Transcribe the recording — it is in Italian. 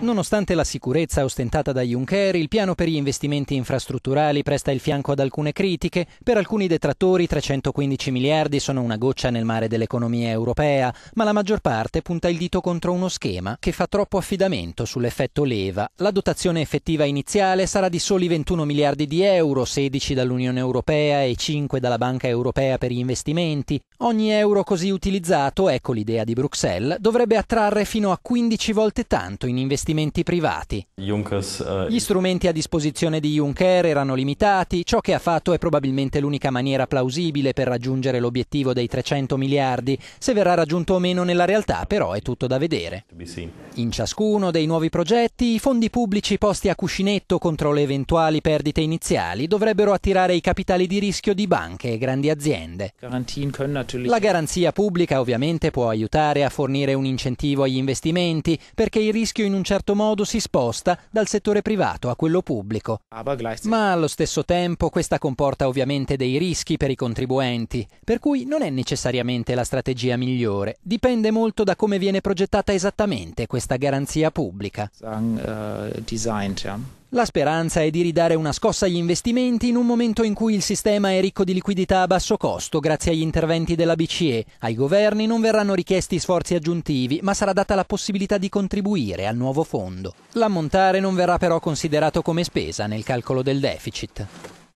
Nonostante la sicurezza ostentata da Juncker, il piano per gli investimenti infrastrutturali presta il fianco ad alcune critiche. Per alcuni detrattori 315 miliardi sono una goccia nel mare dell'economia europea, ma la maggior parte punta il dito contro uno schema che fa troppo affidamento sull'effetto leva. La dotazione effettiva iniziale sarà di soli 21 miliardi di euro, 16 dall'Unione Europea e 5 dalla Banca Europea per gli investimenti. Ogni euro così utilizzato, ecco l'idea di Bruxelles, dovrebbe attrarre fino a 15 volte tanto in investimenti investimenti privati. Eh, Gli strumenti a disposizione di Juncker erano limitati, ciò che ha fatto è probabilmente l'unica maniera plausibile per raggiungere l'obiettivo dei 300 miliardi, se verrà raggiunto o meno nella realtà però è tutto da vedere. In ciascuno dei nuovi progetti i fondi pubblici posti a cuscinetto contro le eventuali perdite iniziali dovrebbero attirare i capitali di rischio di banche e grandi aziende. La garanzia pubblica ovviamente può aiutare a fornire un incentivo agli investimenti perché il rischio in un certo certo modo si sposta dal settore privato a quello pubblico. Ma allo stesso tempo questa comporta ovviamente dei rischi per i contribuenti, per cui non è necessariamente la strategia migliore, dipende molto da come viene progettata esattamente questa garanzia pubblica. Sagen, eh, yeah. La speranza è di ridare una scossa agli investimenti in un momento in cui il sistema è ricco di liquidità a basso costo grazie agli interventi della BCE. Ai governi non verranno richiesti sforzi aggiuntivi, ma sarà data la possibilità di contribuire al nuovo fondo. L'ammontare non verrà però considerato come spesa nel calcolo del deficit.